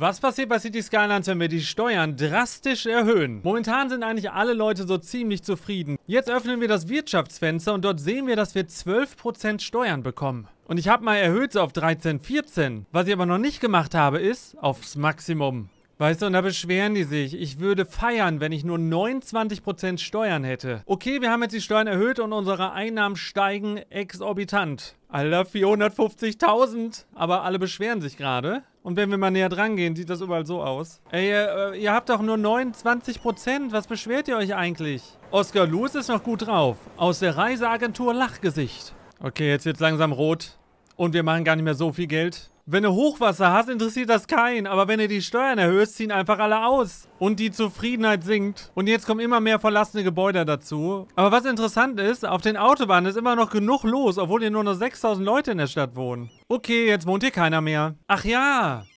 Was passiert bei City Skylines, wenn wir die Steuern drastisch erhöhen? Momentan sind eigentlich alle Leute so ziemlich zufrieden. Jetzt öffnen wir das Wirtschaftsfenster und dort sehen wir, dass wir 12% Steuern bekommen. Und ich habe mal erhöht auf 13, 14. Was ich aber noch nicht gemacht habe, ist aufs Maximum. Weißt du, und da beschweren die sich. Ich würde feiern, wenn ich nur 29% Steuern hätte. Okay, wir haben jetzt die Steuern erhöht und unsere Einnahmen steigen exorbitant. Alter, 450.000. Aber alle beschweren sich gerade. Und wenn wir mal näher dran gehen, sieht das überall so aus. Ey, ihr, äh, ihr habt doch nur 29 Prozent. Was beschwert ihr euch eigentlich? Oscar Lewis ist noch gut drauf. Aus der Reiseagentur Lachgesicht. Okay, jetzt wird langsam rot. Und wir machen gar nicht mehr so viel Geld. Wenn du Hochwasser hast, interessiert das keinen. Aber wenn du die Steuern erhöhst, ziehen einfach alle aus. Und die Zufriedenheit sinkt. Und jetzt kommen immer mehr verlassene Gebäude dazu. Aber was interessant ist, auf den Autobahnen ist immer noch genug los, obwohl hier nur noch 6000 Leute in der Stadt wohnen. Okay, jetzt wohnt hier keiner mehr. Ach ja,